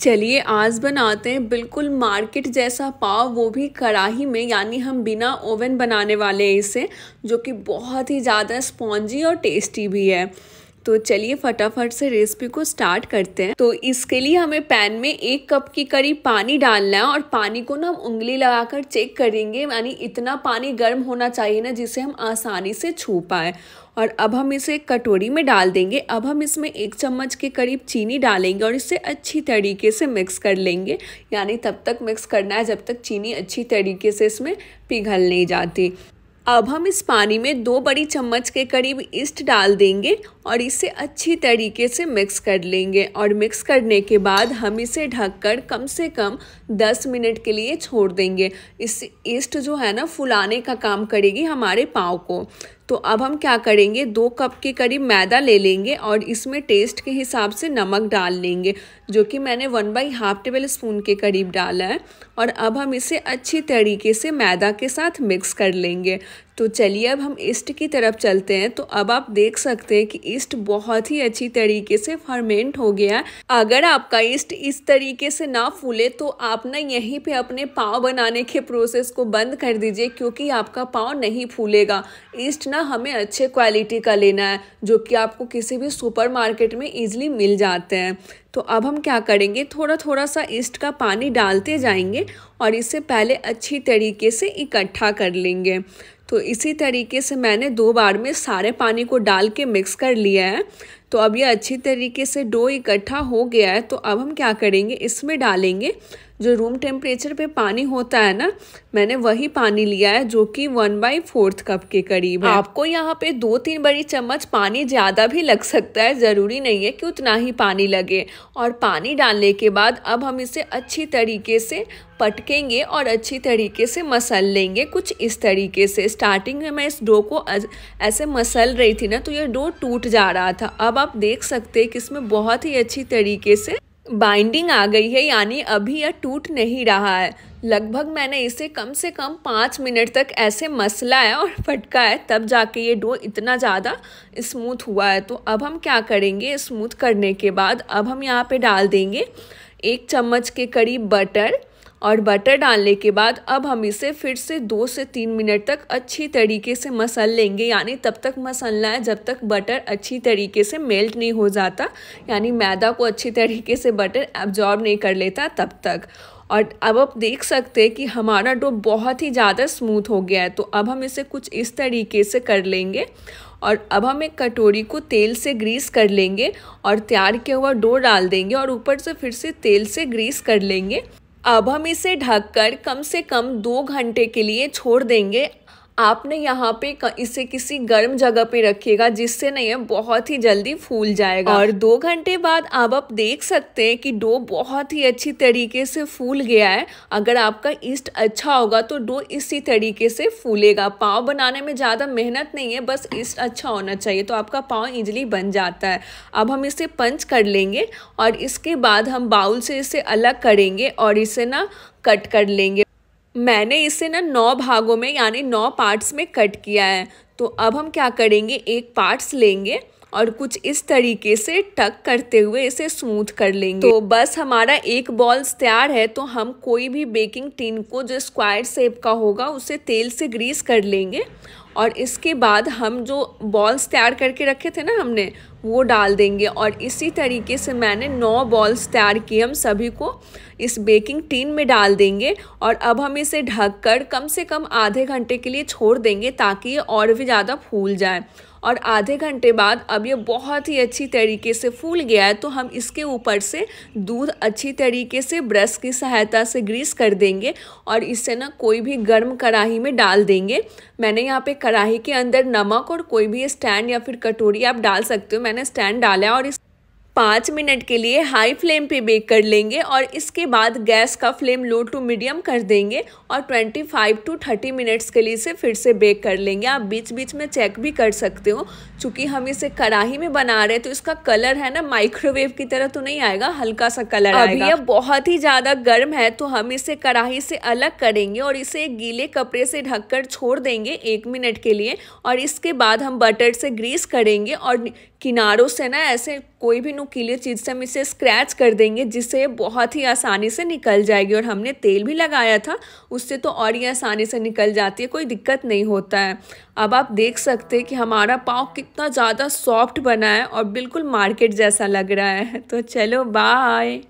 चलिए आज बनाते हैं बिल्कुल मार्केट जैसा पाव वो भी कढ़ाही में यानी हम बिना ओवन बनाने वाले हैं इसे जो कि बहुत ही ज़्यादा स्पॉन्जी और टेस्टी भी है तो चलिए फटाफट से रेसिपी को स्टार्ट करते हैं तो इसके लिए हमें पैन में एक कप के करीब पानी डालना है और पानी को ना हम उंगली लगाकर चेक करेंगे यानी इतना पानी गर्म होना चाहिए ना जिसे हम आसानी से छू पाए और अब हम इसे कटोरी में डाल देंगे अब हम इसमें एक चम्मच के करीब चीनी डालेंगे और इसे अच्छी तरीके से मिक्स कर लेंगे यानी तब तक मिक्स करना है जब तक चीनी अच्छी तरीके से इसमें पिघल नहीं जाती अब हम इस पानी में दो बड़ी चम्मच के करीब ईस्ट डाल देंगे और इसे अच्छी तरीके से मिक्स कर लेंगे और मिक्स करने के बाद हम इसे ढककर कम से कम 10 मिनट के लिए छोड़ देंगे इस ईस्ट जो है ना फुलाने का काम करेगी हमारे पाव को तो अब हम क्या करेंगे दो कप के करीब मैदा ले लेंगे और इसमें टेस्ट के हिसाब से नमक डाल लेंगे जो कि मैंने one by half tablespoon के करीब डाला है और अब हम इसे अच्छी तरीके से मैदा के साथ मिक्स कर लेंगे तो चलिए अब हम ईस्ट की तरफ चलते हैं तो अब आप देख सकते हैं कि ईस्ट बहुत ही अच्छी तरीके से फर्मेंट हो गया अगर आपका ईस्ट इस तरीके से ना फूले तो आप ना यहीं पे अपने पाव बनाने के प्रोसेस को बंद कर दीजिए क्योंकि आपका पाव नहीं फूलेगा ईस्ट ना हमें अच्छे क्वालिटी का लेना है जो कि आपको किसी भी सुपर में ईजिली मिल जाते हैं तो अब हम क्या करेंगे थोड़ा थोड़ा सा ईस्ट का पानी डालते जाएंगे और इसे पहले अच्छी तरीके से इकट्ठा कर लेंगे तो इसी तरीके से मैंने दो बार में सारे पानी को डाल के मिक्स कर लिया है तो अब ये अच्छी तरीके से डो इकट्ठा हो गया है तो अब हम क्या करेंगे इसमें डालेंगे जो रूम टेम्परेचर पे पानी होता है ना मैंने वही पानी लिया है जो कि वन बाई फोर्थ कप के करीब है आपको यहाँ पे दो तीन बड़ी चम्मच पानी ज़्यादा भी लग सकता है ज़रूरी नहीं है कि उतना ही पानी लगे और पानी डालने के बाद अब हम इसे अच्छी तरीके से पटकेंगे और अच्छी तरीके से मसल लेंगे कुछ इस तरीके से स्टार्टिंग में मैं इस डो को ऐसे मसल रही थी ना तो ये डो टूट जा रहा था अब अब आप देख सकते हैं कि इसमें बहुत ही अच्छी तरीके से बाइंडिंग आ गई है यानी अभी यह टूट नहीं रहा है लगभग मैंने इसे कम से कम पाँच मिनट तक ऐसे मसला है और फटका है तब जाके ये डो इतना ज़्यादा स्मूथ हुआ है तो अब हम क्या करेंगे स्मूथ करने के बाद अब हम यहाँ पे डाल देंगे एक चम्मच के करीब बटर और बटर डालने के बाद अब हम इसे फिर से दो से तीन मिनट तक अच्छी तरीके से मसल लेंगे यानी तब तक मसलना है जब तक बटर अच्छी तरीके से मेल्ट नहीं हो जाता यानी मैदा को अच्छी तरीके से बटर एब्जॉर्ब नहीं कर लेता तब तक और अब आप देख सकते हैं कि हमारा डो बहुत ही ज़्यादा स्मूथ हो गया है तो अब हम इसे कुछ इस तरीके से कर लेंगे और अब हम एक कटोरी को तेल से ग्रीस कर लेंगे और तैयार किया हुआ डो डाल देंगे और ऊपर से फिर से तेल से ग्रीस कर लेंगे अब हम इसे ढककर कम से कम दो घंटे के लिए छोड़ देंगे आपने यहाँ पे इसे किसी गर्म जगह पे रखिएगा जिससे ना है बहुत ही जल्दी फूल जाएगा और दो घंटे बाद आप आप देख सकते हैं कि डो बहुत ही अच्छी तरीके से फूल गया है अगर आपका ईस्ट अच्छा होगा तो डो इसी तरीके से फूलेगा पाव बनाने में ज़्यादा मेहनत नहीं है बस ईस्ट अच्छा होना चाहिए तो आपका पाव इजली बन जाता है अब हम इसे पंच कर लेंगे और इसके बाद हम बाउल से इसे अलग करेंगे और इसे ना कट कर लेंगे मैंने इसे ना नौ भागों में यानी नौ पार्ट्स में कट किया है तो अब हम क्या करेंगे एक पार्ट्स लेंगे और कुछ इस तरीके से टक करते हुए इसे स्मूथ कर लेंगे तो बस हमारा एक बॉल्स तैयार है तो हम कोई भी बेकिंग टिन को जो स्क्वायर शेप का होगा उसे तेल से ग्रीस कर लेंगे और इसके बाद हम जो बॉल्स तैयार करके रखे थे ना हमने वो डाल देंगे और इसी तरीके से मैंने नौ बॉल्स तैयार किए हम सभी को इस बेकिंग टीन में डाल देंगे और अब हम इसे ढक कर कम से कम आधे घंटे के लिए छोड़ देंगे ताकि ये और भी ज़्यादा फूल जाए और आधे घंटे बाद अब ये बहुत ही अच्छी तरीके से फूल गया है तो हम इसके ऊपर से दूध अच्छी तरीके से ब्रश की सहायता से ग्रीस कर देंगे और इससे ना कोई भी गर्म कढ़ाई में डाल देंगे मैंने यहाँ पे कढ़ाही के अंदर नमक और कोई भी स्टैंड या फिर कटोरी आप डाल सकते हो मैंने मैंने स्टैंड डाला है और इस पाँच मिनट के लिए हाई फ्लेम पे बेक कर लेंगे और इसके बाद गैस का फ्लेम लो टू मीडियम कर देंगे और 25 टू 30 मिनट्स के लिए इसे फिर से बेक कर लेंगे आप बीच बीच में चेक भी कर सकते हो चूँकि हम इसे कढ़ाही में बना रहे हैं तो इसका कलर है ना माइक्रोवेव की तरह तो नहीं आएगा हल्का सा कलर अभी आएगा। बहुत ही ज़्यादा गर्म है तो हम इसे कढ़ाई से अलग करेंगे और इसे गीले कपड़े से कर छोड़ देंगे एक मिनट के लिए और इसके बाद हम बटर से ग्रीस करेंगे और किनारों से ना ऐसे कोई भी नुकीली चीज़ से हम इसे स्क्रैच कर देंगे जिससे ये बहुत ही आसानी से निकल जाएगी और हमने तेल भी लगाया था उससे तो और ही आसानी से निकल जाती है कोई दिक्कत नहीं होता है अब आप देख सकते हैं कि हमारा पाव कितना ज़्यादा सॉफ्ट बना है और बिल्कुल मार्केट जैसा लग रहा है तो चलो बाय